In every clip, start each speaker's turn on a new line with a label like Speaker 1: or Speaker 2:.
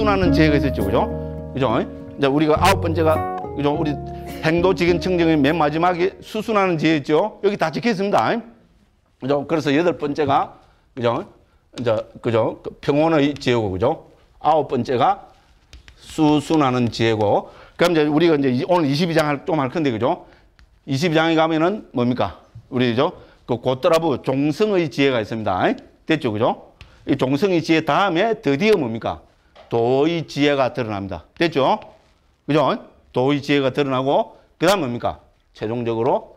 Speaker 1: 악순환은 혜가 있었죠. 그죠? 그죠? 이제 우리가 아홉 번째가 그죠? 우리 행도 지근 청정의 맨 마지막에 수순하는 지혜죠. 여기 다 적혀 있습니다. 그죠? 그래서 여덟 번째가 그죠? 이제 그죠? 그 평온의 지혜고 그죠? 아홉 번째가 수순하는 지혜고. 그럼 이제 우리가 이제 오늘 22장 할 좀할 건데 그죠? 22장에 가면은 뭡니까? 우리 그죠? 그 곧더라부 종성의 지혜가 있습니다. 됐죠? 그죠? 이 종성의 지혜 다음에 드디어 뭡니까? 도의 지혜가 드러납니다. 됐죠? 그죠? 도의 지혜가 드러나고 그 다음 뭡니까? 최종적으로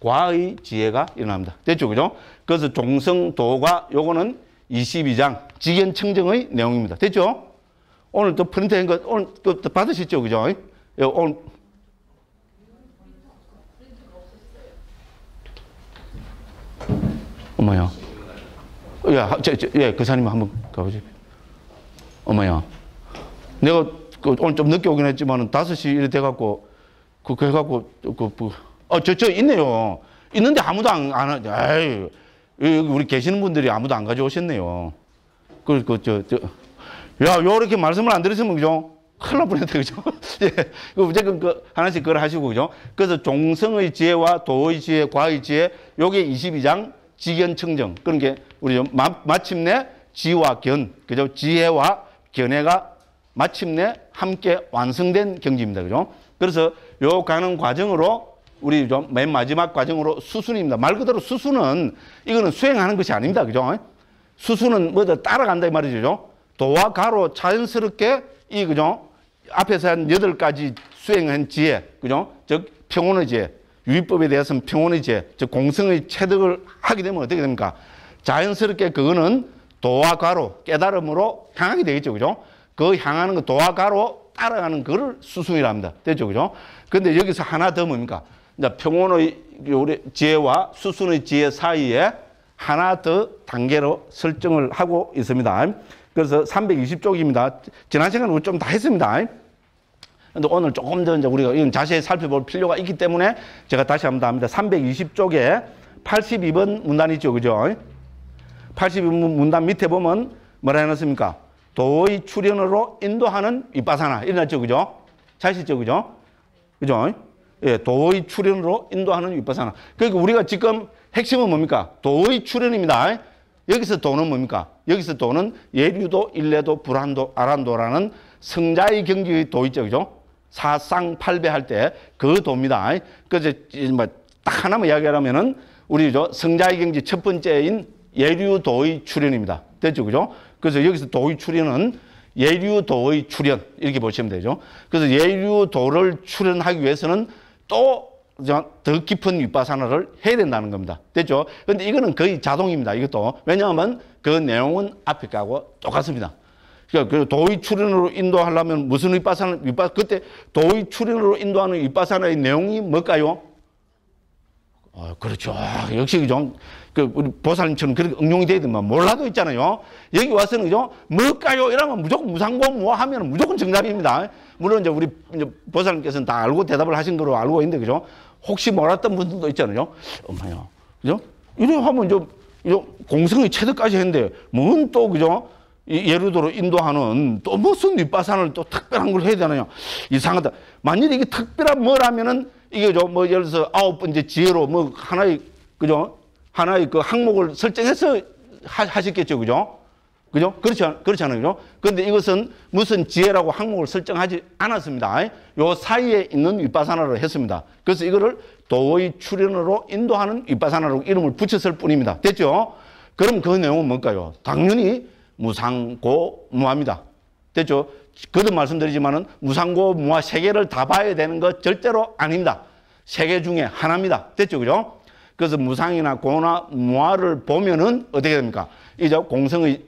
Speaker 1: 과의 지혜가 일어납니다. 됐죠? 그죠? 그래서 종성도가 요거는 22장 직연청정의 내용입니다. 됐죠? 오늘 또 프린트한 거 오늘 또, 또 받으셨죠? 그죠? 요, 예, 오늘 어머요. 예, 저, 저, 예, 교사님 한번 가보십 어머야. 내가 그 오늘 좀 늦게 오긴 했지만 다섯 시 이래 돼갖고 그그래갖고 그, 그, 어, 저, 저 있네요. 있는데 아무도 안, 안, 에이, 우리 계시는 분들이 아무도 안 가져오셨네요. 그, 그, 저, 저, 야, 요렇게 말씀을 안 들으시면 그죠? 큰일 날 뻔했다, 그죠? 예. 그, 무조 그, 하나씩 그걸 하시고, 그죠? 그래서 종성의 지혜와 도의 지혜, 과의 지혜, 요게 22장 지견 청정. 그런 게, 우리 좀 마, 마침내 지와 견, 그죠? 지혜와 견해가 마침내 함께 완성된 경지입니다. 그죠? 그래서 요 가는 과정으로 우리 좀 맨 마지막 과정으로 수순입니다. 말 그대로 수순은 이거는 수행하는 것이 아닙니다. 그죠? 수순은 뭐든 따라간다 이 말이죠. 도와 가로 자연스럽게 이 그죠? 앞에서 한 여덟 가지 수행한 지혜, 그죠? 즉 평온의 지혜, 유의법에 대해서는 평온의 지혜, 즉 공성의 체득을 하게 되면 어떻게 됩니까? 자연스럽게 그거는 도와 가로 깨달음으로 향하게 되겠죠. 그죠? 그 향하는 그 도와 가로 따라가는 그를 수순이랍니다. 됐죠. 그죠? 근데 여기서 하나 더 뭡니까? 이제 평온의 우리 지혜와 수순의 지혜 사이에 하나 더 단계로 설정을 하고 있습니다. 그래서 320쪽입니다. 지난 시간에 우리 좀다 했습니다. 근데 오늘 조금 더 이제 우리가 이건 자세히 살펴볼 필요가 있기 때문에 제가 다시 한번 합니다. 320쪽에 82번 문단이죠. 그죠? 82문단 문 밑에 보면 뭐라 해놨습니까? 도의 출현으로 인도하는 윗바사나 이어났죠 그죠? 자 쓰죠, 그죠? 그죠? 예, 도의 출현으로 인도하는 윗바사나. 그러니까 우리가 지금 핵심은 뭡니까? 도의 출현입니다. 여기서 도는 뭡니까? 여기서 도는 예류도, 일례도, 불안도, 아란도라는 승자의 경지의 도 있죠, 그죠? 사상 팔배할 때 그 도입니다. 그래서 뭐딱 하나만 이야기하면은 우리 저 성자의 경지 첫 번째인 예류 도의 출현입니다. 됐죠? 그죠? 그래서 여기서 도의 출현은 예류 도의 출현 이렇게 보시면 되죠. 그래서 예류 도를 출현하기 위해서는 또 더 깊은 윗바산화를 해야 된다는 겁니다. 됐죠? 근데 이거는 거의 자동입니다. 이것도. 왜냐하면 그 내용은 앞에 거하고 똑같습니다. 그러니까 그 도의 출현으로 인도하려면 무슨 윗바산나 윗바, 그때 도의 출현으로 인도하는 윗바산화의 내용이 뭘까요? 어, 그렇죠. 아, 역시 좀그 우리 보살님처럼 그렇게 응용이 되더만 몰라도 있잖아요. 여기 와서는 그죠? 뭘까요? 뭐 이러면 무조건 무상고 뭐 하면 무조건 정답입니다. 물론 이제 우리 보살님께서는 다 알고 대답을 하신 거로 알고 있는데 그죠? 혹시 몰랐던 분들도 있잖아요. 엄마야, 그죠? 이래 하면 좀 공성의 체득까지 했는데 뭔또 그죠? 예를 들어 인도하는 또 무슨 윗바산을 또 특별한 걸 해야 되나요 이상하다 만일 이게 특별한 뭐라면은 이게 좀뭐 예를 들어서 아홉 번째 지혜로 뭐 하나의 그죠 하나의 그 항목을 설정해서 하셨겠죠. 그죠? 그죠? 그렇죠. 그렇잖아요. 그죠? 근데 이것은 무슨 지혜라고 항목을 설정하지 않았습니다. 요 사이에 있는 윗바산나로 했습니다. 그래서 이거를 도의 출현으로 인도하는 윗바산나로 이름을 붙였을 뿐입니다. 됐죠? 그럼 그 내용은 뭘까요? 당연히 무상고 무합니다. 됐죠? 그도 말씀드리지만은 무상고 무화 세 개를 다 봐야 되는 거 절대로 아닙니다. 세 개 중에 하나입니다. 됐죠? 그죠? 그래서 무상이나 고나 무화를 보면은 어떻게 됩니까? 이제 공성의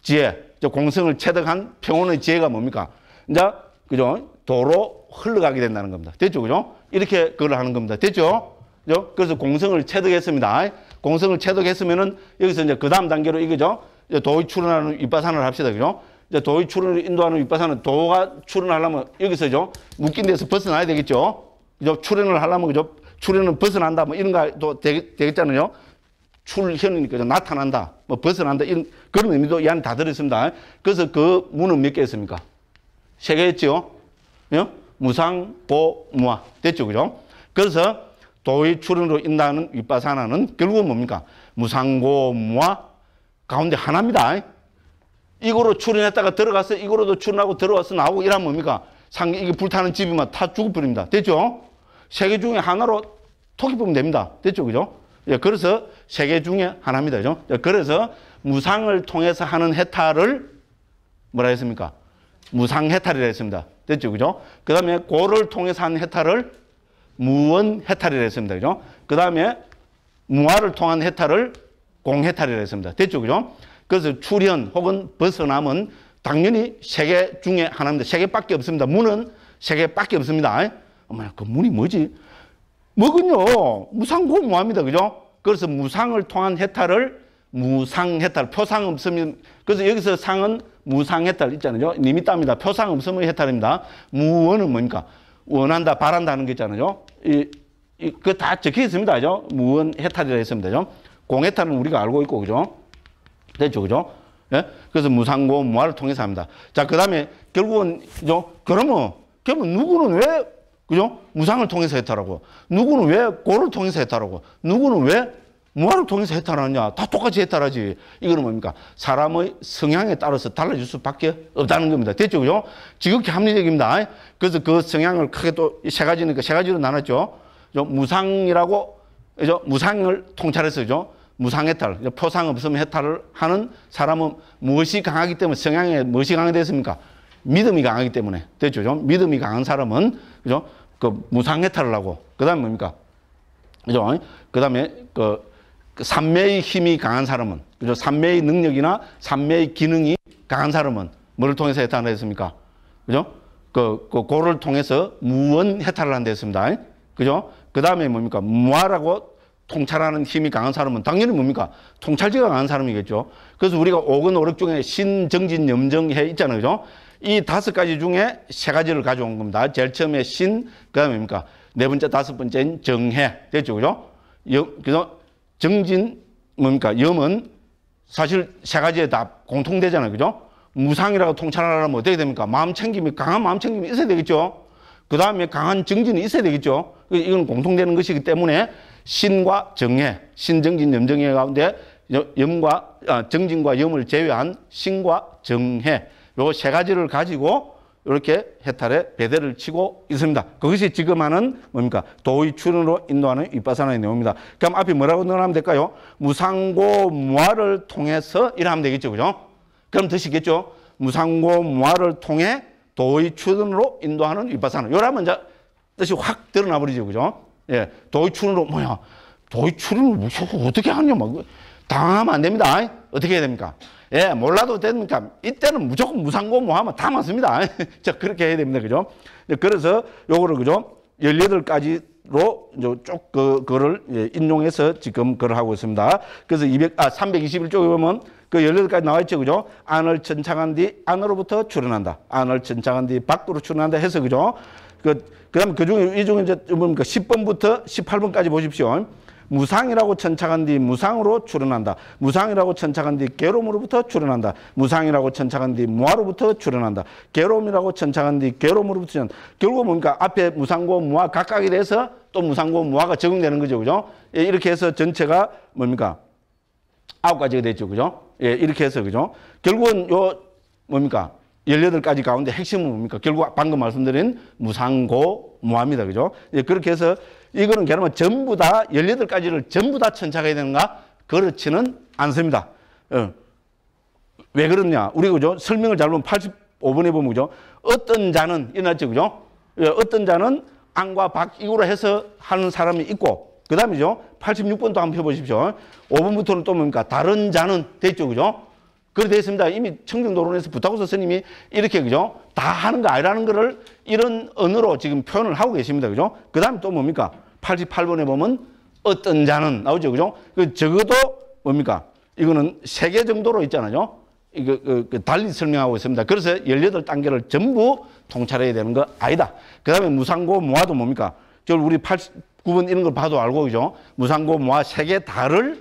Speaker 1: 지혜, 저 공성을 체득한 평온의 지혜가 뭡니까? 이제 그죠? 도로 흘러가게 된다는 겁니다. 됐죠, 그죠? 이렇게 그걸 하는 겁니다. 됐죠? 그죠? 그래서 공성을 체득했습니다. 공성을 체득했으면은 여기서 이제 그 다음 단계로 이거죠. 이제 도의 출현하는 윗바산을 합시다. 그죠? 이제 도의 출현을 인도하는 윗바산은 도가 출현하려면 여기서죠. 묶인 데서 벗어나야 되겠죠. 그죠? 출연을 하려면 그죠? 출현은 벗어난다 뭐 이런 거도 되겠잖아요. 출현이니까 나타난다, 뭐 벗어난다 이런 그런 의미도 이 안에 다 들어있습니다. 그래서 그 문은 몇개 있습니까? 세개있죠 예? 무상, 보, 무아 됐죠, 그죠? 그래서 도의 출현으로 인다는 윗바사나는 하 결국은 뭡니까? 무상고 무아 가운데 하나입니다. 이거로 출현했다가 들어가서 이거로도 출현하고 들어와서 나오고 이러면 뭡니까? 상 이게 불타는 집이면 다 죽어버립니다. 됐죠? 세개 중에 하나로 토끼 뽑으면 됩니다. 됐죠? 그죠? 예, 그래서 세개 중에 하나입니다. 그죠? 예, 그래서 무상을 통해서 하는 해탈을 뭐라 했습니까? 무상 해탈이라 했습니다. 됐죠? 그죠? 그 다음에 고를 통해서 하는 해탈을 무원 해탈이라 했습니다. 그죠? 그 다음에 무화를 통한 해탈을 공해탈이라 했습니다. 됐죠? 그죠? 그래서 출현 혹은 벗어남은 당연히 세개 중에 하나입니다. 세 개밖에 없습니다. 무는 세 개밖에 없습니다. 어머나 그 문이 뭐지? 먹은요 무상고 뭐합니다 그죠? 그래서 무상을 통한 해탈을 무상해탈 표상 없음이 그래서 여기서 상은 무상해탈 있잖아요 니미따니다 표상 없음의 해탈입니다 무원은 뭡니까 원한다 바란다 는거 있잖아요 이, 이, 그 다 적혀 있습니다 그죠 무원 해탈이라 했습니다 그죠 공해탈은 우리가 알고 있고 그죠 됐죠 그죠 예? 그래서 무상고 무화를 통해서 합니다 자그 다음에 결국은 그죠 그러면 그러 누구는 왜 그죠? 우상을 통해서 해탈하고 누구는 왜 고를 통해서 해탈하고 누구는 왜 무한을 통해서 해탈하느냐 다 똑같이 해탈하지 이거는 뭡니까 사람의 성향에 따라서 달라질 수밖에 없다는 겁니다 됐죠 그죠 지극히 합리적입니다 그래서 그 성향을 크게 또 세 가지니까 그 세 가지로 나눴죠 무상이라고 그죠? 무상을 통찰해서 그죠? 무상해탈 포상 없으면 해탈을 하는 사람은 무엇이 강하기 때문에 성향에 무엇이 강하게 됐습니까 믿음이 강하기 때문에 됐죠. 그 믿음이 강한 사람은 그죠? 그 무상해탈을 하고 그다음 뭡니까? 그죠? 그다음에 그 삼매의 힘이 강한 사람은 그죠? 삼매의 능력이나 삼매의 기능이 강한 사람은 뭐를 통해서 해탈을 했습니까? 그죠? 그, 그 고를 통해서 무원 해탈을 한다 했습니다. 그죠? 그다음에 뭡니까? 무아라고 통찰하는 힘이 강한 사람은 당연히 뭡니까? 통찰지가 강한 사람이겠죠. 그래서 우리가 오근 오력 중에 신정진 염정해 있잖아요. 그죠? 이 다섯 가지 중에 세 가지를 가져온 겁니다. 제일 처음에 신, 그 다음에 뭡니까? 네 번째, 다섯 번째는 정해. 됐죠, 그죠? 영, 그래서 정진, 뭡니까? 염은 사실 세 가지에 다 공통되잖아요. 그죠? 무상이라고 통찰하려면 어떻게 됩니까? 마음 챙김이, 강한 마음 챙김이 있어야 되겠죠? 그 다음에 강한 정진이 있어야 되겠죠? 이건 공통되는 것이기 때문에 신과 정해, 신정진 염정해 가운데 염과, 아, 정진과 염을 제외한 신과 정해, 요세 가지를 가지고 이렇게 해탈의 배대를 치고 있습니다. 그것이 지금 하는 뭡니까? 도의출으로 인도하는 입바사나의 내용입니다. 그럼 앞에 뭐라고 넣어면 될까요? 무상고 무화를 통해서 이러면 되겠죠. 그죠? 그럼 드시겠죠? 무상고 무화를 통해 도의출으로 인도하는 입바사나 요라면 이제 뜻이 확 드러나 버리죠. 그죠? 예. 도의출으로 뭐야? 도의출은 어떻게 하냐? 막 뭐, 당하면 안 됩니다. 어떻게 해야 됩니까? 예, 몰라도 됩니까? 이때는 무조건 무상공무하면다 뭐 맞습니다. 자, 그렇게 해야 됩니다. 그죠? 그래서 요거를 그죠? 18가지로 이제 쭉 그, 거를 예, 인용해서 지금 그걸 하고 있습니다. 그래서 200, 아, 321쪽에 보면 그 18가지 나와 있죠. 그죠? 안을 천창한 뒤 안으로부터 출현한다. 안을 천창한 뒤 밖으로 출현한다 해서 그죠? 그, 그 다음 그 중에, 이 중에 이제 뭡니까? 10번부터 그 18번까지 보십시오. 무상이라고 천착한 뒤 무상으로 출현한다. 무상이라고 천착한 뒤 괴로움으로부터 출현한다. 무상이라고 천착한 뒤 무화로부터 출현한다. 괴로움이라고 천착한 뒤 괴로움으로부터 출현한다. 결국 뭡니까? 앞에 무상고 무화 각각이돼서또 무상고 무화가 적용되는 거죠. 그죠? 예, 이렇게 해서 전체가 뭡니까? 아홉 가지가 됐죠. 그죠? 예, 이렇게 해서 그죠? 결국은 요 뭡니까? 열여덟 가지 가운데 핵심은 뭡니까? 결국 방금 말씀드린 무상고 무합니다. 그죠? 예, 그렇게 해서 이거는 그러면 전부 다 열여덟 가지를 전부 다 천착해야 되는가? 그렇지는 않습니다. 예. 왜 그러냐? 우리 그죠? 설명을 잘 보면 85번에 보면 그죠? 어떤 자는 일어났죠. 그죠? 예, 어떤 자는 안과 밖 이후로 해서 하는 사람이 있고 그 다음이죠. 86번도 한번 펴보십시오. 5번부터는 또 뭡니까? 다른 자는 됐죠. 그죠? 그래 되어 있습니다. 이미 청정도론에서 부타고서 생님이 이렇게 그죠? 다 하는 거 아니라는 거를 이런 언어로 지금 표현을 하고 계십니다. 그죠? 그 다음에 또 뭡니까? 88번에 보면 어떤 자는 나오죠. 그죠? 그 적어도 뭡니까? 이거는 세 개 정도로 있잖아요. 이거 그, 그, 그 달리 설명하고 있습니다. 그래서 18단계를 전부 통찰해야 되는 거 아니다. 그 다음에 무상고 모아도 뭡니까? 저 우리 89번 이런 걸 봐도 알고 그죠? 무상고 모아 세개 다를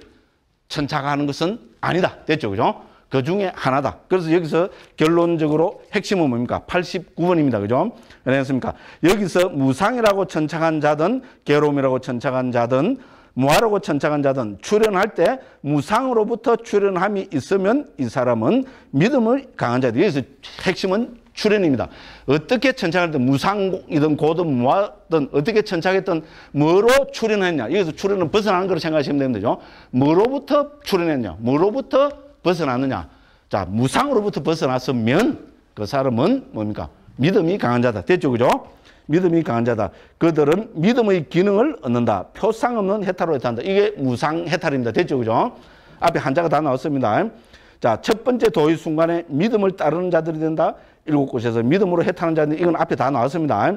Speaker 1: 천착하는 것은 아니다. 됐죠. 그죠? 그 중에 하나다. 그래서 여기서 결론적으로 핵심은 뭡니까? 89번입니다. 그죠? 그랬습니까? 여기서 무상이라고 천착한 자든 괴로움이라고 천착한 자든 무하라고 천착한 자든 출연할 때 무상으로부터 출연함이 있으면 이 사람은 믿음을 강한 자들. 여기서 핵심은 출연입니다. 어떻게 천착할 때 무상이든 고든 무하든 어떻게 천착했든 뭐로 출연했냐. 여기서 출연은 벗어나는 걸 생각하시면 되는 거죠. 뭐로부터 출연했냐. 뭐로부터 벗어났느냐? 자, 무상으로부터 벗어났으면 그 사람은 뭡니까? 믿음이 강한 자다. 됐죠, 그죠? 믿음이 강한 자다. 그들은 믿음의 기능을 얻는다. 표상 없는 해탈을해탈다 이게 무상 해탈입니다. 됐죠, 그죠? 앞에 한자가 다 나왔습니다. 자, 첫 번째 도의 순간에 믿음을 따르는 자들이 된다. 일곱 곳에서 믿음으로 해탈하는 자들, 이건 앞에 다 나왔습니다.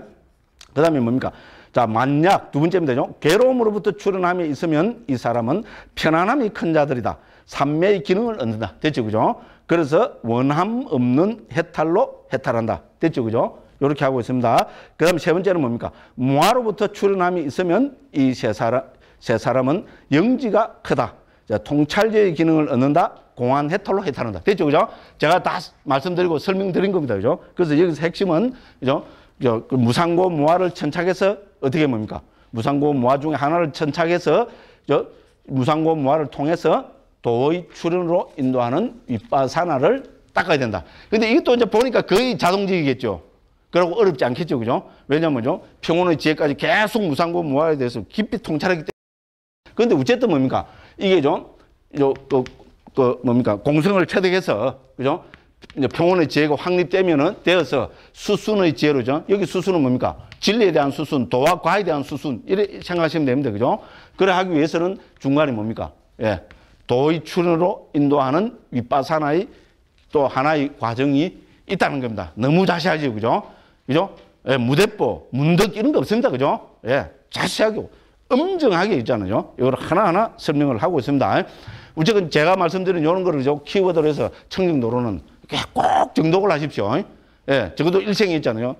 Speaker 1: 그 다음에 뭡니까? 자, 만약 두 번째입니다. 괴로움으로부터 출현함이 있으면 이 사람은 편안함이 큰 자들이다. 삼매의 기능을 얻는다. 됐죠, 그죠? 그래서 원함 없는 해탈로 해탈한다. 됐죠, 그죠? 이렇게 하고 있습니다. 그 다음 세 번째는 뭡니까? 무화로부터 출현함이 있으면 이 세 사람, 세 사람은 영지가 크다. 자, 통찰제의 기능을 얻는다. 공안 해탈로 해탈한다. 됐죠, 그죠? 제가 다 말씀드리고 설명드린 겁니다. 그죠? 그래서 여기서 핵심은, 그죠? 그 무상고 무화를 천착해서 어떻게 뭡니까? 무상고 무화 중에 하나를 천착해서, 무상고 무화를 통해서 도의 출현으로 인도하는 윗바사나를 닦아야 된다. 근데 이것도 이제 보니까 거의 자동적이겠죠. 그러고 어렵지 않겠죠. 그죠? 왜냐면요. 평온의 지혜까지 계속 무상고 모아야 돼서 깊이 통찰하기 때문에. 그런데 어쨌든 뭡니까? 이게 좀, 요, 그, 그 뭡니까? 공성을 체득해서, 그죠? 이제 평온의 지혜가 확립되면은 되어서 수순의 지혜로죠. 여기 수순은 뭡니까? 진리에 대한 수순, 도와 과에 대한 수순, 이렇게 생각하시면 됩니다. 그죠? 그래 하기 위해서는 중간이 뭡니까? 예. 도의춘으로 인도하는 윗바사나의 또 하나의 과정이 있다는 겁니다. 너무 자세하지, 그죠? 그죠? 예, 무대뽀 문득 이런 거 없습니다. 그죠? 예, 자세하게, 엄정하게 있잖아요. 이걸 하나하나 설명을 하고 있습니다. 어쨌은 제가 말씀드린 이런 거를 키워드로 해서 청정도로는 꼭 정독을 하십시오. 예, 적어도 일생이 있잖아요.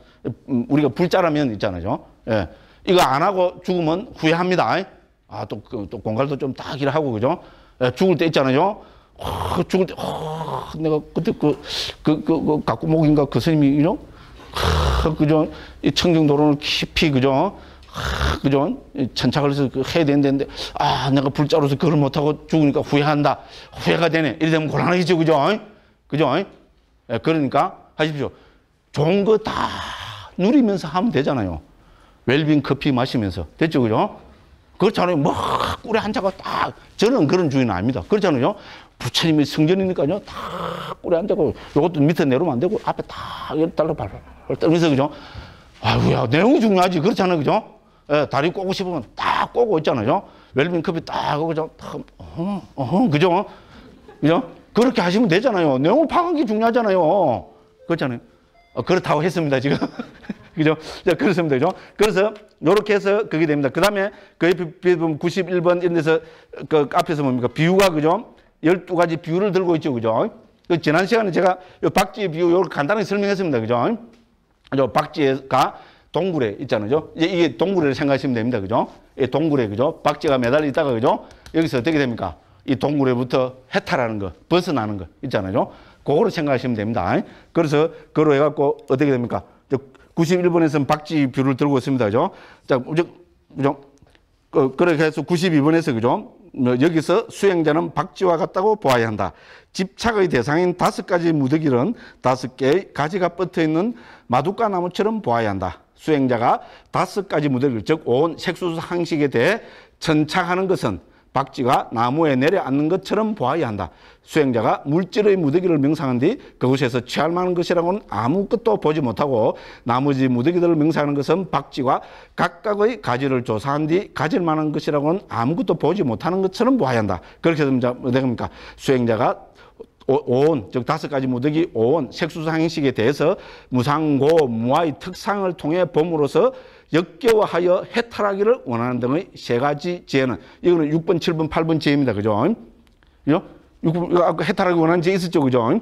Speaker 1: 음, 우리가 불자라면 있잖아요. 예, 이거 안 하고 죽으면 후회합니다. 아, 또, 그, 또 공갈도 좀 다 길하고, 그죠? 예, 죽을 때 있잖아요. 어, 죽을 때, 어, 내가 그때 그, 그, 그, 그 각구목인가 그 스님이, 아, 이 어, 그죠? 이 청정도론을 깊이, 그죠? 어, 그죠? 천착을 해서 그 해야 되는데, 아, 내가 불자로서 그걸 못하고 죽으니까 후회한다. 후회가 되네. 이러면 곤란하겠죠, 그죠? 그죠? 예, 그러니까 하십시오. 좋은 거 다 누리면서 하면 되잖아요. 웰빙 커피 마시면서. 됐죠, 그죠? 그렇잖아요. 막 꿀에 한 자가 딱 저는 그런 주의는 아닙니다. 그렇잖아요. 부처님의 성전이니까요. 딱 꿀에 한 자고 이것도 밑에 내려면 오안 되고 앞에 다달로 발라. 그래서 그죠. 아유야 내용이 중요하지. 그렇잖아요. 그죠. 예, 다리 꼬고 싶으면 딱 꼬고 있잖아요. 웰빙 컵이 딱 그죠. 딱 어허, 어허, 그죠. 그죠. 그렇게 하시면 되잖아요. 내용을 파악한 게 중요하잖아요. 그렇잖아요. 어, 그렇다고 했습니다. 지금. 그죠? 자, 그렇습니다. 그죠? 그래서 요렇게 해서 그게 됩니다. 그 다음에 그 옆에 보면 91번 이런 데서 그 앞에서 뭡니까? 비유가 그죠? 12가지 비유를 들고 있죠. 그죠? 그 지난 시간에 제가 요 박쥐의 비유 요걸 간단하게 설명했습니다. 그죠? 요 박쥐가 동굴에 있잖아요. 이제 이게 동굴에 생각하시면 됩니다. 그죠? 이 동굴에 그죠? 박쥐가 매달려 있다가 그죠? 여기서 어떻게 됩니까? 이 동굴에부터 해탈하는 거, 벗어나는 거 있잖아요. 그거로 생각하시면 됩니다. 그래서 그로 해갖고 어떻게 됩니까? 91번에서는 박쥐뷰를 들고 있습니다. 그죠? 자, 그죠? 그, 그렇게 해서 92번에서 그죠? 뭐 여기서 수행자는 박쥐와 같다고 보아야 한다. 집착의 대상인 다섯 가지 무더기는 다섯 개의 가지가 뻗어 있는 마두까 나무처럼 보아야 한다. 수행자가 다섯 가지 무더기, 즉온 색소수 항식에 대해 천착하는 것은 박쥐가 나무에 내려앉는 것처럼 보아야 한다. 수행자가 물질의 무더기를 명상한 뒤 그곳에서 취할 만한 것이라고는 아무것도 보지 못하고 나머지 무더기들을 명상하는 것은 박쥐가 각각의 가지를 조사한 뒤 가질 만한 것이라고는 아무것도 보지 못하는 것처럼 보아야 한다. 그렇게 되면 됩니까? 수행자가 오온, 즉 다섯 가지 무더기 오온, 색수상 행식에 대해서 무상고, 무아의 특상을 통해 봄으로서 역겨워하여 해탈하기를 원하는 등의 세 가지 죄는 이거는 6번, 7번, 8번 죄입니다. 그죠? 그죠? 6번, 아, 그 해탈하기 원하는 죄 있었죠. 그죠?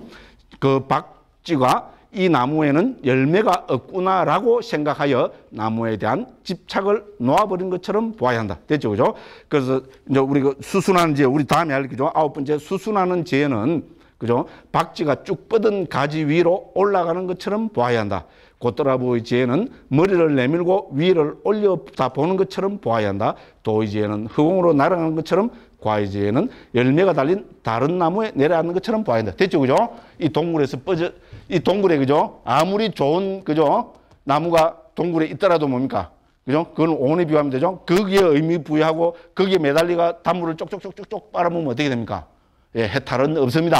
Speaker 1: 그 박쥐가 이 나무에는 열매가 없구나라고 생각하여 나무에 대한 집착을 놓아버린 것처럼 보아야 한다. 됐죠, 그죠? 그래서 이제 우리그 수순하는 죄, 우리 다음에 할 그죠? 아홉 번째 수순하는 죄는 그죠? 박쥐가 쭉 뻗은 가지 위로 올라가는 것처럼 보아야 한다. 고돌라부의 지혜는 머리를 내밀고 위를 올려다 보는 것처럼 보아야 한다. 도의 지혜는 흑공으로 날아가는 것처럼 과의 지혜는 열매가 달린 다른 나무에 내려앉는 것처럼 보아야 한다. 됐죠? 그죠? 이 동굴에서 뻗어, 이 동굴에 그죠? 아무리 좋은 그죠? 나무가 동굴에 있더라도 뭡니까? 그죠? 그건 온에 비유하면 되죠? 거기에 의미 부여하고 거기에 매달리가 단물을 쪽쪽쪽쪽쪽 빨아먹으면 어떻게 됩니까? 예, 해탈은 없습니다.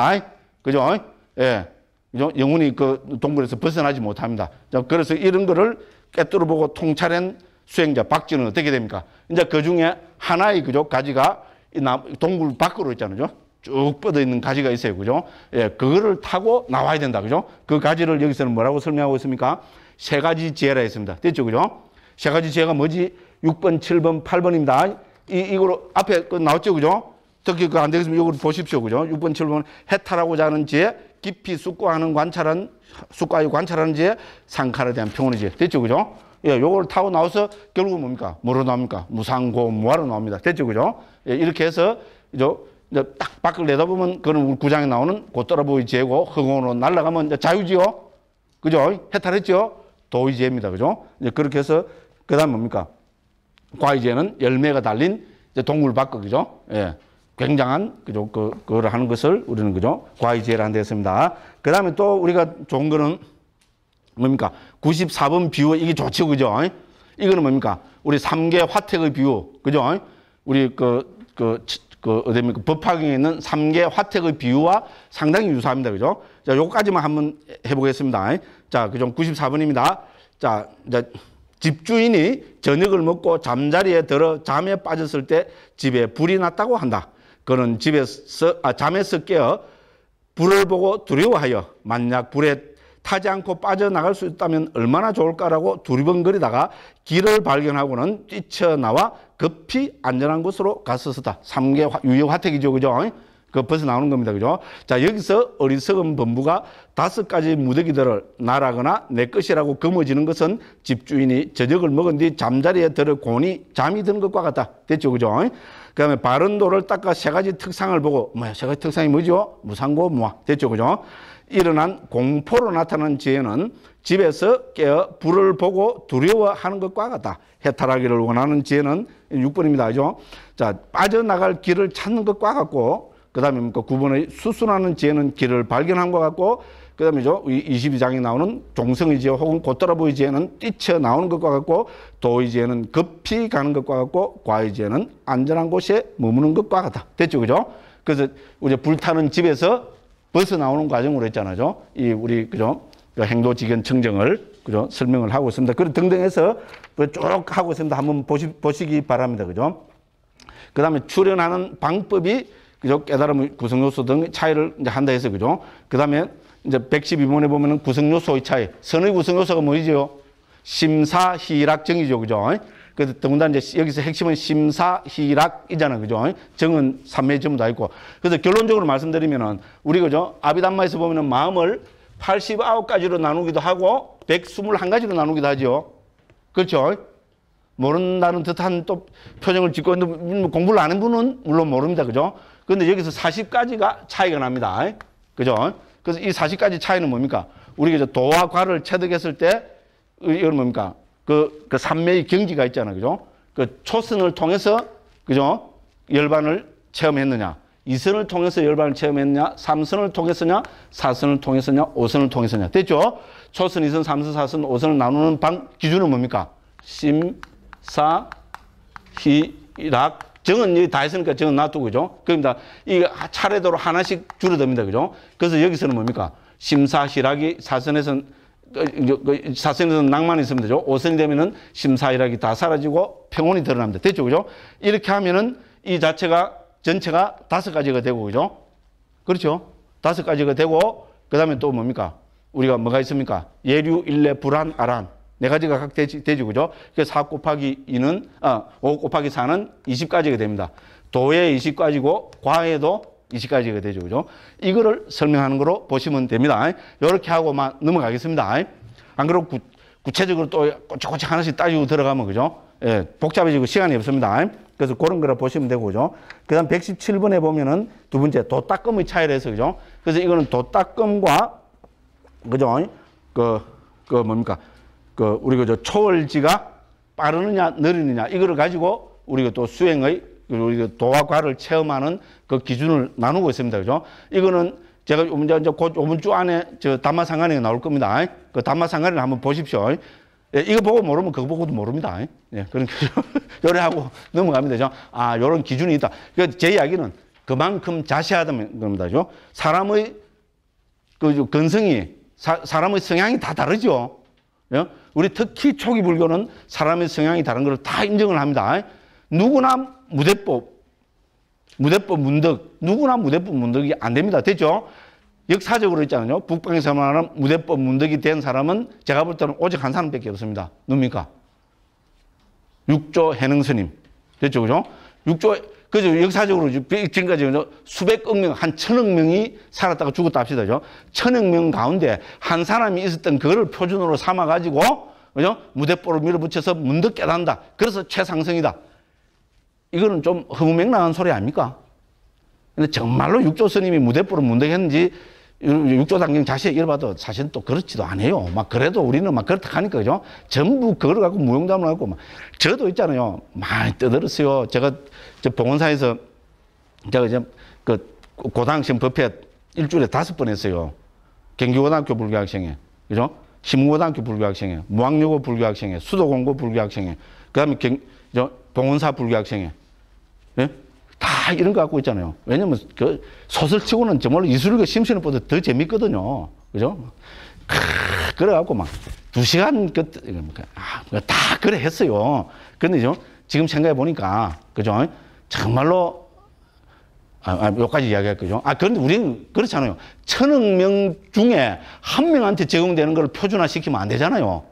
Speaker 1: 그죠? 예. 그죠? 영혼이 그 동물에서 벗어나지 못합니다. 그래서 이런 거를 깨뜨려 보고 통찰한 수행자 박쥐는 어떻게 됩니까? 이제 그 중에 하나의 그죠 가지가 이 동굴 밖으로 있잖아요. 쭉 뻗어 있는 가지가 있어요. 그죠? 예, 그거를 타고 나와야 된다. 그죠? 그 가지를 여기서는 뭐라고 설명하고 있습니까? 세 가지 지혜라 했습니다. 됐죠? 그죠? 세 가지 지혜가 뭐지? 6번, 7번, 8번입니다. 이, 이거로 앞에 그 나왔죠? 그죠? 특히 그 안 되겠으면 이걸 보십시오. 그죠? 6번, 7번 해탈하고자 하는 지혜, 깊이 숙고하는 관찰은 숙고하여 관찰하는지에 상카에 대한 평온이지 됐죠 그죠? 예, 요걸 타고 나와서 결국은 뭡니까? 뭐로 나옵니까? 무상고 무화로 나옵니다. 됐죠 그죠? 예, 이렇게 해서 이제 딱 밖을 내다보면 그는 우리 구장에 나오는 곧따라보이 지고 허원으로 날아가면 자유지요. 그죠? 해탈했죠? 도의지입니다. 그죠? 이제 그렇게 해서 그다음 뭡니까? 과의제는 열매가 달린 동굴 밖거 그죠? 예. 굉장한 그죠 그그를 하는 것을 우리는 그죠 과의지혜라는 했습니다. 그다음에 또 우리가 좋은 거는 뭡니까 94번 비유 이게 좋죠 그죠? 이거는 뭡니까 우리 삼계 화택의 비유 그죠? 우리 그 그 그어입니까 법학에 있는 삼계 화택의 비유와 상당히 유사합니다 그죠? 자 요거까지만 한번 해보겠습니다. 자 그죠 94번입니다. 자 이제 집주인이 저녁을 먹고 잠자리에 들어 잠에 빠졌을 때 집에 불이 났다고 한다. 그는 집에서 아, 잠에서 깨어 불을 보고 두려워하여 만약 불에 타지 않고 빠져나갈 수 있다면 얼마나 좋을까라고 두리번거리다가 길을 발견하고는 뛰쳐나와 급히 안전한 곳으로 갔었다. 삼계 유효 화택이죠. 그죠? 그 벗어나오는 겁니다. 그죠? 자, 여기서 어리석은 범부가 다섯 가지 무더기들을 나라거나 내 것이라고 거머지는 것은 집주인이 저녁을 먹은 뒤 잠자리에 들어 곤이 잠이 든 것과 같다. 됐죠? 그죠? 그 다음에 바른도를 닦아 세 가지 특상을 보고, 뭐야, 세 가지 특상이 뭐죠? 무상고, 무화. 됐죠, 그죠? 일어난 공포로 나타난 지혜는 집에서 깨어 불을 보고 두려워하는 것과 같다. 해탈하기를 원하는 지혜는 6번입니다. 그죠? 자, 빠져나갈 길을 찾는 것과 같고, 그 다음에 9번의 수순하는 지혜는 길을 발견한 것 같고, 그 다음에 저 22장에 나오는 종성의지에 혹은 곧따라 보이지에는 뛰쳐 나오는 것과 같고 도의지에는 급히 가는 것과 같고 과의지에는 안전한 곳에 머무는 것과 같다. 됐죠? 그죠? 그래서 우리 불타는 집에서 벗어나오는 과정으로 했잖아요. 이 우리 그죠? 그 행도지견 청정을 그죠? 설명을 하고 있습니다. 그런 등등 해서 쭉 하고 있습니다. 한번 보시, 보시기 바랍니다. 그죠? 그 다음에 출연하는 방법이 그죠? 깨달음 구성요소 등 차이를 이제 한다 해서 그죠? 그 다음에 이제 112번에 보면은 구성요 소의 차이. 선의 구성요소가 뭐이지요? 심사희락정이죠. 그죠? 그래서 더군다나 이제 여기서 핵심은 심사희락이잖아. 그죠? 정은 삼매 전부 다 있고. 그래서 결론적으로 말씀드리면은 우리 그죠? 아비담마에서 보면은 마음을 89가지로 나누기도 하고 121가지로 나누기도 하죠. 그렇죠? 모른다는 듯한 또 표정을 짓고 있는데 뭐 공부를 아는 분은 물론 모릅니다. 그죠? 근데 여기서 40가지가 차이가 납니다. 그죠? 그래서 이 40가지 차이는 뭡니까? 우리가 이제 도와 과를 체득했을 때, 이건 뭡니까? 그, 그 삼매의 경지가 있잖아. 그죠? 그 초선을 통해서, 그죠? 열반을 체험했느냐. 이선을 통해서 열반을 체험했느냐, 삼선을 통해서냐, 사선을 통해서냐, 오선을 통해서냐. 됐죠? 초선, 이선, 삼선, 사선, 오선을 나누는 방, 기준은 뭡니까? 심, 사, 희, 락, 정은 여기 다 했으니까 정은 놔두고, 그죠? 그럽니다이 차례대로 하나씩 줄어듭니다. 그죠? 그래서 여기서는 뭡니까? 심사실하기 사선에서는 그, 그 사선에서는 낭만이 있으면 되죠. 오선이 되면은 심사일하기다 사라지고 평온이 드러납니다. 됐죠? 그죠? 이렇게 하면은 이 자체가 전체가 다섯 가지가 되고, 그죠? 그렇죠? 다섯 가지가 되고, 그 다음에 또 뭡니까? 우리가 뭐가 있습니까? 예류, 일례, 불안, 아란. 네 가지가 각돼지 되죠. 그죠? 그래4 그러니까 곱하기 2는, 어, 5 곱하기 4는 20까지가 됩니다. 도에 20까지고, 과에도 20까지가 되죠. 그죠? 이거를 설명하는 거로 보시면 됩니다. 이렇게 하고만 넘어가겠습니다. 안 그러고 구, 구체적으로 또 꼬치꼬치 하나씩 따지고 들어가면, 그죠? 예, 복잡해지고 시간이 없습니다. 그래서 그런 거를 보시면 되고, 그죠? 그 다음 117번에 보면은 두 번째 도따끔의 차이를 해서, 그죠? 그래서 이거는 도따끔과, 그죠? 그, 그 뭡니까? 그 우리가 그 저 초월지가 빠르느냐 느리느냐 이거를 가지고 우리가 그 또 수행의 그 우리 도와 과를 체험하는 그 기준을 나누고 있습니다. 그죠? 이거는 제가 이제 곧이분주 안에 저 담마상관이 나올 겁니다. 그 담마상관을 한번 보십시오. 예, 이거 보고 모르면 그거 보고도 모릅니다. 예, 그런 요래하고 넘어가면 되죠. 아, 요런 기준이 있다. 그 제 이야기는 그만큼 자세하다는 겁니다. 그죠 사람의 그 건성이 사, 사, 람의 성향이 다 다르죠. 예? 우리 특히 초기 불교는 사람의 성향이 다른 것을 다 인정을 합니다. 누구나 무대법, 무대법 문득, 누구나 무대법 문득이 안 됩니다. 됐죠? 역사적으로 있잖아요. 북방에서 말하는 무대법 문득이 된 사람은 제가 볼 때는 오직 한 사람밖에 없습니다. 누굽니까? 육조 해능 스님. 됐죠? 그죠? 육조 그죠? 역사적으로 지금까지 수백억 명, 한 천억 명이 살았다가 죽었다 합시다. 천억 명 가운데 한 사람이 있었던 그거를 표준으로 삼아가지고, 그죠? 무대뽀로 밀어붙여서 문득 깨닫는다. 그래서 최상승이다. 이거는 좀 허무맹랑한 소리 아닙니까? 근데 정말로 육조 스님이 무대뽀로 문득 했는지 육조당경 자식 이래봐도 사실 또 그렇지도 않아요. 막 그래도 우리는 막 그렇다 하니까 그죠? 전부 그걸 갖고 무용담을 하고 막 저도 있잖아요. 많이 떠들었어요. 제가 저 봉원사에서 제가 이제 그 고등학생 법회 일주일에 다섯 번 했어요. 경기고등학교 불교학생회, 그죠? 신문고등학교 불교학생회, 무학여고 불교학생회, 수도공고 불교학생회, 그 다음에 경, 저 봉원사 불교학생회, 예? 다 이런 거 갖고 있잖아요. 왜냐면 그 소설치고는 정말 이수를과 심신보다 더 재밌거든요. 그죠? 그래갖고 막 두 시간 그, 뭐 그 아, 다 그래 했어요. 근데 지금 생각해 보니까 그죠? 정말로 아, 아, 여기까지 이야기할 거죠. 아, 그런데 우리는 그렇잖아요. 천억 명 중에 한 명한테 적용되는 걸 표준화 시키면 안 되잖아요.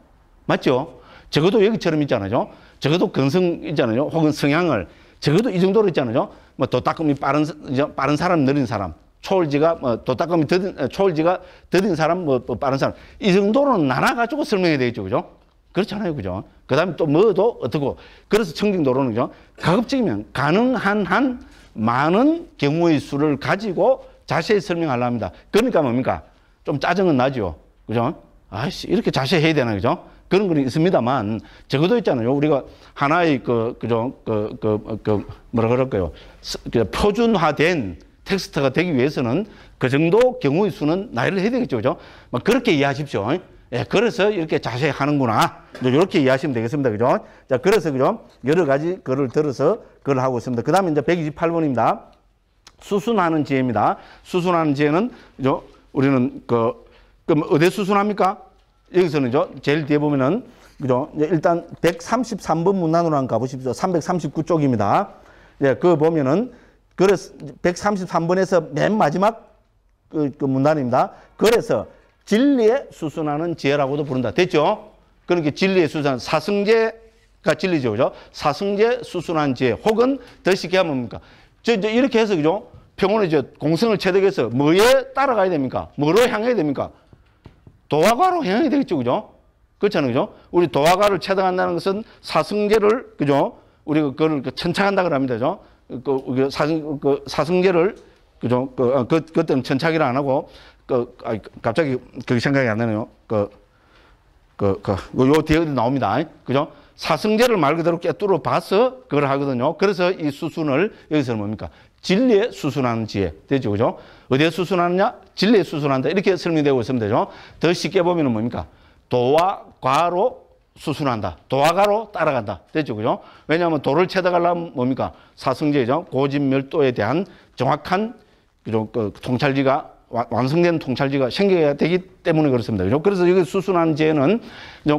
Speaker 1: 맞죠? 적어도 여기처럼 있잖아요. 적어도 근성 있잖아요. 혹은 성향을 적어도 이 정도로 있잖아요. 뭐 도닦음이 빠른 빠른 사람, 느린 사람, 초월지가 뭐 도닦음이 더딘 초월지가 더딘 사람, 뭐, 뭐 빠른 사람 이 정도로는 나눠 가지고 설명이 되겠죠, 그죠? 그렇잖아요, 그죠? 그다음에 또 뭐도 어떻고 그래서 청진도로는 그죠? 가급적이면 가능한 한 많은 경우의 수를 가지고 자세히 설명하려 합니다. 그러니까 뭡니까? 좀 짜증은 나죠, 그죠? 아씨 이렇게 자세히 해야 되나, 그죠? 그런 건 있습니다만 적어도 있잖아요. 우리가 하나의 그, 그죠, 그, 그, 그, 뭐라 그럴까요. 그 표준화된 텍스트가 되기 위해서는 그 정도 경우의 수는 나열을 해야 되겠죠. 그죠? 막 뭐 그렇게 이해하십시오. 예, 그래서 이렇게 자세히 하는구나. 이렇게 이해하시면 되겠습니다. 그죠? 자, 그래서 그죠? 여러 가지 글을 들어서 글을 하고 있습니다. 그 다음에 이제 128번입니다. 수순하는 지혜입니다. 수순하는 지혜는, 그죠? 우리는 그, 그럼 어디 에 수순합니까? 여기서는 저 제일 뒤에 보면은 그죠? 일단 133번 문안으로 한번 가보십시오. 339쪽입니다. 예, 그 보면은 그래서 133번에서 맨 마지막 그, 그 문단입니다. 그래서 진리에 수순하는 지혜라고도 부른다. 됐죠? 그러니까 진리의 수순 사승제가 진리죠. 그죠? 사승제 수순한 지혜 혹은 더 쉽게 하면 뭡니까? 저, 저 이렇게 해서 그죠? 평온의 저 공성을 체득해서 뭐에 따라가야 됩니까? 뭐로 향해야 됩니까? 도화가로 해야 되겠죠. 그죠? 그렇잖아요. 그죠? 우리 도화가를 채당한다는 것은 사승제를, 그죠? 우리가 그, 그걸 그 천착한다 그럽니다. 그죠? 그, 그, 사승, 그 사승제를, 그죠? 그, 어, 그, 그때는 천착이라 안 하고, 그, 아, 갑자기 그게 생각이 안 나네요. 그, 그, 그, 요 대열이 나옵니다. 그죠? 사승제를 말 그대로 깨뚫어 봐서 그걸 하거든요. 그래서 이 수순을 여기서 는 뭡니까? 진리의 수순하는 지혜. 되죠. 그죠? 어디에 수순하느냐? 진리에 수순한다. 이렇게 설명되고 있으면 되죠. 더 쉽게 보면 뭡니까? 도와 과로 수순한다. 도와 과로 따라간다. 됐죠? 그죠? 왜냐하면 도를 채다가려면 뭡니까? 사성제죠. 고진멸도에 대한 정확한 그죠? 그 통찰지가 완성된 통찰지가 생겨야 되기 때문에 그렇습니다. 그죠? 그래서 여기 수순한 지혜는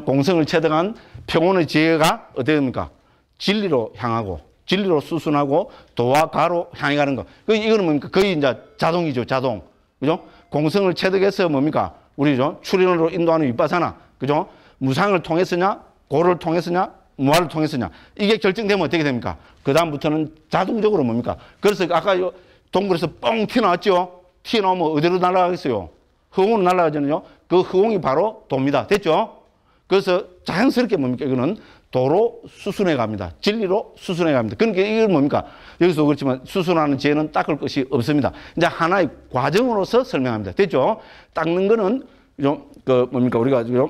Speaker 1: 공성을 채득한 평온의 지혜가 어떻게 됩니까? 진리로 향하고 진리로 수순하고 도와 가로 향해 가는 거. 그, 이거는 뭡니까? 거의 이제 자동이죠, 자동. 그죠? 공성을 체득해서 뭡니까? 우리죠? 출현으로 인도하는 윗바사나. 그죠? 무상을 통해서냐? 고를 통해서냐? 무화를 통해서냐? 이게 결정되면 어떻게 됩니까? 그다음부터는 자동적으로 뭡니까? 그래서 아까 동굴에서 뻥 튀어나왔죠? 튀어나오면 어디로 날아가겠어요? 허공으로 날아가잖아요. 그 허공이 바로 돕니다. 됐죠? 그래서 자연스럽게 뭡니까? 이거는 도로 수순해 갑니다. 진리로 수순해 갑니다. 그러니까 이게 뭡니까? 여기서 그렇지만 수순하는 죄는 닦을 것이 없습니다. 이제 하나의 과정으로서 설명합니다. 됐죠? 닦는 거는 좀, 그 뭡니까? 우리가 좀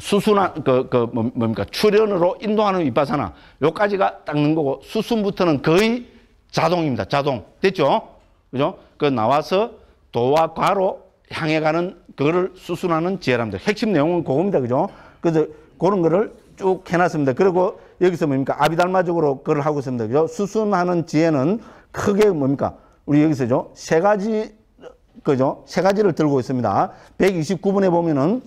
Speaker 1: 수순한 그, 그 뭐, 뭡니까? 출현으로 인도하는 윗바사나 요까지가 닦는 거고 수순부터는 거의 자동입니다. 자동. 됐죠? 그죠? 그 나와서 도와 과로 향해 가는 그거를 수순하는 지혜랍니다. 핵심 내용은 그겁니다. 그죠? 그래서 그런 거를 쭉 해놨습니다. 그리고 여기서 뭡니까? 아비달마적으로 그걸 하고 있습니다. 그죠? 수순하는 지혜는 크게 뭡니까? 우리 여기서죠. 세 가지, 그죠? 세 가지를 들고 있습니다. 129번에 보면은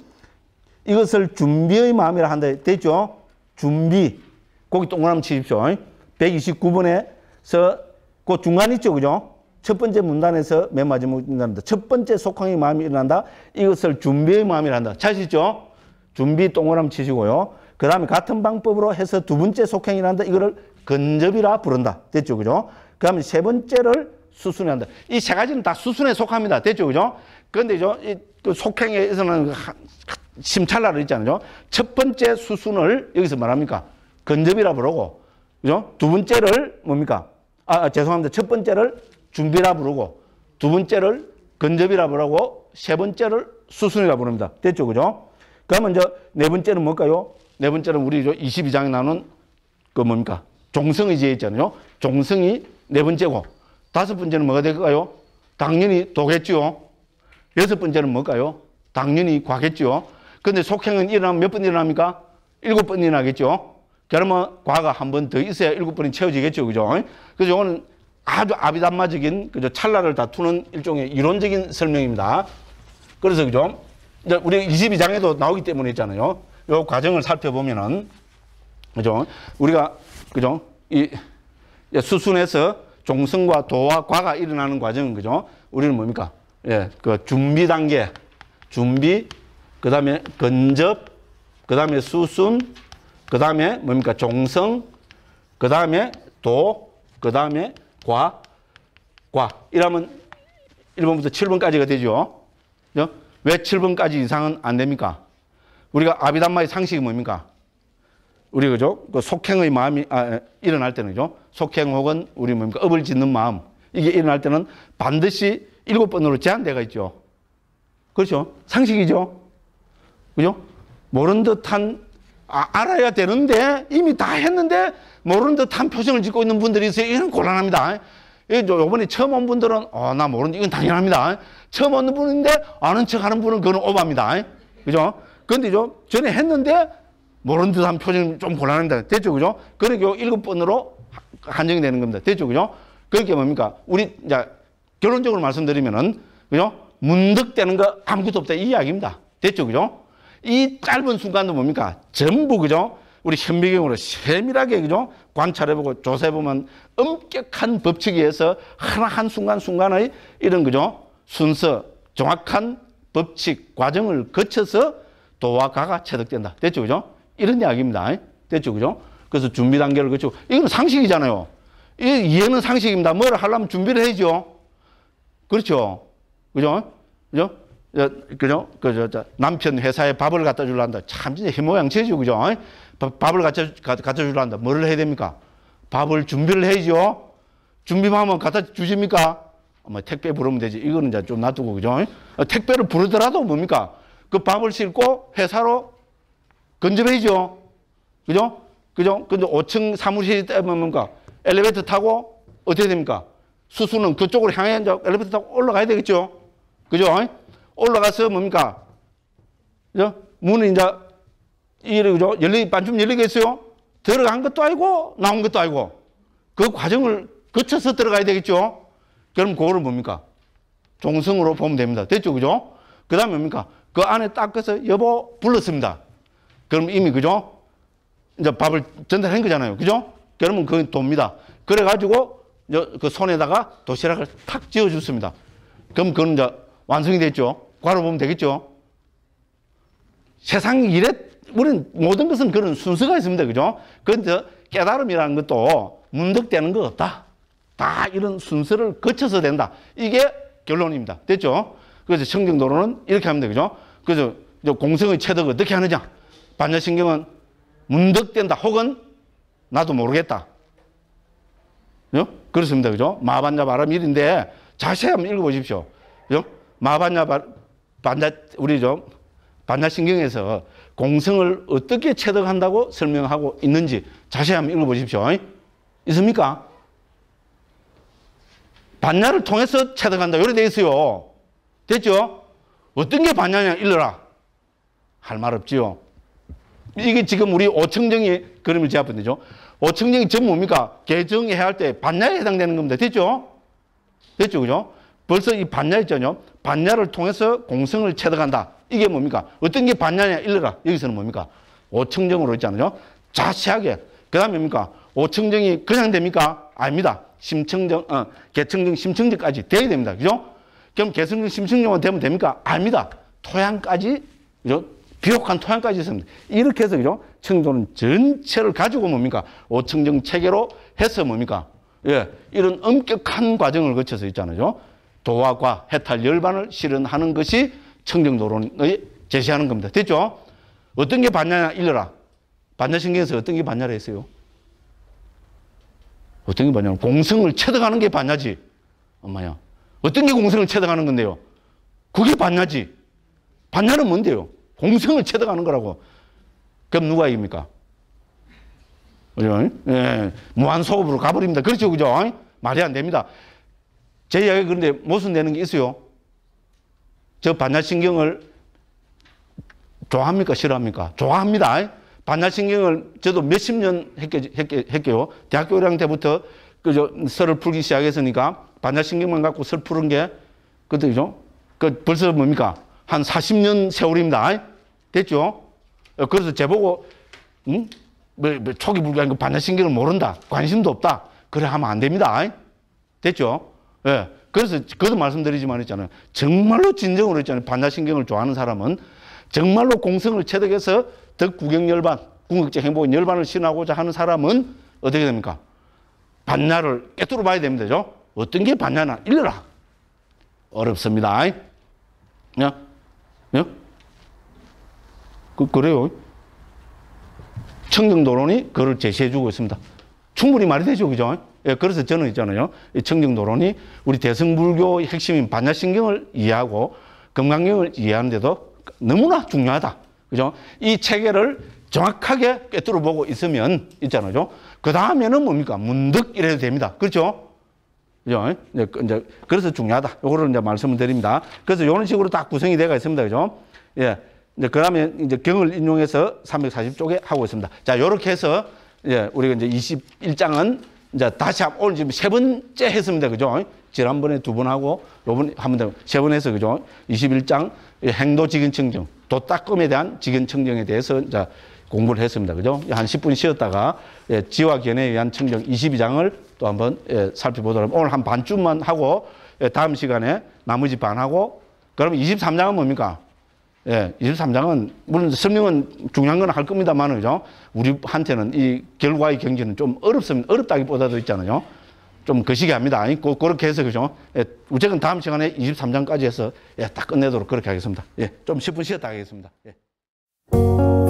Speaker 1: 이것을 준비의 마음이라 한다. 됐죠? 준비. 거기 동그라미 치십시오. 129번에서 그 중간 있죠. 그죠? 첫 번째 문단에서 맨 마지막 문단입니다. 첫 번째 속황의 마음이 일어난다. 이것을 준비의 마음이라한다 자시죠? 준비 동그라미 치시고요. 그 다음에 같은 방법으로 해서 두 번째 속행이란다. 이거를 근접이라 부른다. 됐죠? 그죠? 그 다음에 세 번째를 수순에 한다. 이 세 가지는 다 수순에 속합니다. 됐죠? 그죠? 그런데 죠 속행에서는 심찰라를 있잖아요. 첫 번째 수순을 여기서 말합니까? 근접이라 부르고, 그죠? 두 번째를 뭡니까? 아, 아, 죄송합니다. 첫 번째를 준비라 부르고, 두 번째를 근접이라 부르고, 세 번째를 수순이라 부릅니다. 됐죠? 그죠? 그러면 이제 네 번째는 뭘까요? 네 번째는 우리 22장에 나오는 그 뭡니까? 종성의 죄 있잖아요. 종성이 네 번째고 다섯 번째는 뭐가 될까요? 당연히 도겠지요. 여섯 번째는 뭘까요? 당연히 과겠지요. 근데 속행은 일어나면 몇 번 일어납니까? 일곱 번 일어나겠죠. 그러면 과가 한 번 더 있어야 일곱 번이 채워지겠죠. 그죠? 그래서 이거 아주 아비담마적인 그죠? 찰나를 다투는 일종의 이론적인 설명입니다. 그래서 그죠? 우리 22장에도 나오기 때문에 있잖아요. 요 과정을 살펴보면은 그죠? 우리가 그죠? 이 예, 수순에서 종성과 도와 과가 일어나는 과정은 그죠? 우리는 뭡니까? 예, 그 준비 단계, 준비, 그 다음에 근접그 다음에 수순, 그 다음에 뭡니까? 종성, 그 다음에 도, 그 다음에 과, 과. 이러면 1번부터 7번까지가 되죠. 왜 7번까지 이상은 안 됩니까? 우리가 아비담마의 상식이 뭡니까? 우리 그죠? 그 속행의 마음이 아, 일어날 때는 죠 속행 혹은 우리 뭡니까? 업을 짓는 마음. 이게 일어날 때는 반드시 일곱 번으로 제한되가 있죠. 그렇죠? 상식이죠. 그죠? 모른 듯한 아, 알아야 되는데 이미 다 했는데 모르 듯한 표정을 짓고 있는 분들이 있어요. 이건 곤란합니다. 요번에 처음 온 분들은 어, 아, 나모르 이건 당연합니다. 처음 온 분인데 아는 척 하는 분은 그건 오바입니다. 그죠? 근데 좀 전에 했는데 모른 듯한 표정 이좀 곤란합니다. 됐죠? 그죠? 그러니까 일곱 번으로 한정이 되는 겁니다. 됐죠? 그죠? 그렇게 그러니까 뭡니까? 우리, 이제 결론적으로 말씀드리면은, 그죠? 문득되는 거 아무것도 없다. 이 이야기입니다. 됐죠? 그죠? 이 짧은 순간도 뭡니까? 전부, 그죠? 우리 현미경으로 세밀하게, 그죠? 관찰해보고 조사해보면 엄격한 법칙에 의해서 하나 한 순간순간의 이런, 그죠? 순서, 정확한 법칙, 과정을 거쳐서 도와 가가 체득된다. 됐죠? 그죠? 이런 이야기입니다. 됐죠? 그죠? 그래서 준비 단계를 거치고, 이건 상식이잖아요. 이해는 상식입니다. 뭘 하려면 준비를 해야죠. 그렇죠? 그죠? 그죠? 그죠? 그죠? 남편 회사에 밥을 갖다 주려 한다. 참, 진짜 희모양치죠. 그죠? 밥을 갖다, 갖다 주려 한다. 뭐를 해야 됩니까? 밥을 준비를 해야죠. 준비만 하면 갖다 주십니까? 뭐 택배 부르면 되지. 이거는 이제 좀 놔두고, 그죠? 어, 택배를 부르더라도 뭡니까? 그 밥을 싣고 회사로 건져해야죠 그죠? 그죠? 근데 5층 사무실이 뭡니까? 엘리베이터 타고 어떻게 됩니까? 수수는 그쪽으로 향해 엘리베이터 타고 올라가야 되겠죠. 그죠? 올라가서 뭡니까? 그죠? 문은 이제 이래 그죠? 열리 반쯤 열리겠어요? 들어간 것도 아니고 나온 것도 아니고 그 과정을 거쳐서 들어가야 되겠죠. 그럼 그거를 뭡니까? 종성으로 보면 됩니다. 됐죠? 그죠? 그 다음에 뭡니까? 그 안에 닦아서 여보 불렀습니다. 그럼 이미 그죠? 이제 밥을 전달한 거잖아요. 그죠? 그러면 그건 돕니다. 그래가지고 그 손에다가 도시락을 탁 지어줬습니다. 그럼 그건 이제 완성이 됐죠. 과로 보면 되겠죠. 세상 일에 우리 모든 것은 그런 순서가 있습니다. 그죠? 그런데 깨달음이라는 것도 문득되는 거 없다. 다 이런 순서를 거쳐서 된다. 이게 결론입니다. 됐죠? 그래서 성경 도로는 이렇게 하면 되죠. 그래서 공성의 체득 어떻게 하느냐. 반야신경은 문득된다 혹은 나도 모르겠다. 그죠? 그렇습니다. 그죠? 마반야 바람일인데 자세히 한번 읽어보십시오. 그죠? 마반야 바, 반야, 우리 좀 반야신경에서 공성을 어떻게 체득한다고 설명하고 있는지 자세히 한번 읽어보십시오. 있습니까? 반야를 통해서 체득한다. 이렇게 돼 있어요. 됐죠? 어떤 게 반야냐 일러라. 할 말 없지요. 이게 지금 우리 오청정이 그림을 제압한 되죠. 오청정이 전 뭡니까? 개정해야 할때 반야에 해당되는 겁니다. 됐죠? 됐죠? 그죠? 벌써 이 반야의 전요. 반야를 통해서 공성을 체득한다. 이게 뭡니까? 어떤 게 반야냐 일러라. 여기서는 뭡니까? 오청정으로 있잖아요. 자세하게. 그 다음에 뭡니까? 오청정이 그냥 됩니까? 아닙니다. 심청정, 어, 개청정, 심청정까지 돼야 됩니다. 그죠? 그럼 개성령심층령만 되면 됩니까? 아닙니다. 토양까지, 그죠? 비옥한 토양까지 있습니다. 이렇게 해서, 그죠? 청도는 전체를 가지고 뭡니까? 오청정 체계로 해서 뭡니까? 예, 이런 엄격한 과정을 거쳐서 있잖아요. 도화과 해탈 열반을 실현하는 것이 청정도론의 제시하는 겁니다. 됐죠? 어떤 게 반야냐? 일러라. 반야신경에서 어떤 게 반야라 했어요? 어떤 게반냐 공성을 체득하는 게 반야지. 엄마야. 어떤 게 공생을 채득하는 건데요? 그게 반나지반나는 뭔데요? 공생을 채득하는 거라고. 그럼 누가 이깁니까? 그죠? 예, 무한소급으로 가버립니다. 그렇죠, 그죠? 말이 안 됩니다. 제 이야기 그런데 모순되는 게 있어요. 저반나신경을 좋아합니까? 싫어합니까? 좋아합니다. 반나신경을 저도 몇십 년했게했게 했게요. 대학교 1학년 때부터 그저 설을 풀기 시작했으니까 반야신경만 갖고 슬프는 게, 그때죠? 그 벌써 뭡니까? 한 40년 세월입니다. 됐죠? 어, 그래서 제보고, 응? 음? 뭐, 뭐 초기 불가한 거 반야신경을 모른다. 관심도 없다. 그래 하면 안 됩니다. 됐죠? 예. 그래서 그도 말씀드리지만 했잖아요. 정말로 진정으로 했잖아요. 반야신경을 좋아하는 사람은 정말로 공성을 체득해서 덕구경 열반, 궁극적 행복 열반을 실현하고자 하는 사람은 어떻게 됩니까? 반야를 깨뚫어 봐야 됩니다. 그죠? 어떤 게 반냐나 일러라. 어렵습니다. 야, 야, 그, 그래요. 청정도론이 그를 제시해주고 있습니다. 충분히 말이 되죠, 그죠? 예, 그래서 저는 있잖아요. 청정도론이 우리 대승불교 핵심인 반야신경을 이해하고 금강경을 이해하는데도 너무나 중요하다. 그죠? 이 체계를 정확하게 꿰뚫어 보고 있으면 있잖아요. 그 다음에는 뭡니까? 문득 이래도 됩니다. 그렇죠? 그죠? 그, 이제 그래서 중요하다. 요거를 이제 말씀을 드립니다. 그래서 요런 식으로 딱 구성이 되어 있습니다. 그죠? 예. 이제 그다음에 이제 경을 인용해서 340쪽에 하고 있습니다. 자, 요렇게 해서 예, 우리가 이제 21장은 이제 다시 한 오늘 지금 세 번째 했습니다. 그죠? 지난번에 두 번 하고 요번 에 한 번 더, 세 번 해서 그죠? 21장 행도 직인 청정, 도닦음에 대한 직인 청정에 대해서 이제 공부를 했습니다. 그죠? 한 10분 쉬었다가 예, 지와 견에 의한 청정 22장을 또 한번 예, 살펴보도록 오늘 한 반쯤만 하고 예, 다음 시간에 나머지 반하고 그럼 23장은 뭡니까? 예, 23장은 물론 설명은 중요한 건 할 겁니다만 그죠? 우리한테는 이 결과의 경지는 좀 어렵습니다. 어렵다기보다도 있잖아요. 좀 거시기 합니다. 아니, 고, 그렇게 해서 그죠? 예, 우책은 다음 시간에 23장까지 해서 예, 다 끝내도록 그렇게 하겠습니다. 예, 좀 10분 쉬었다 하겠습니다. 예.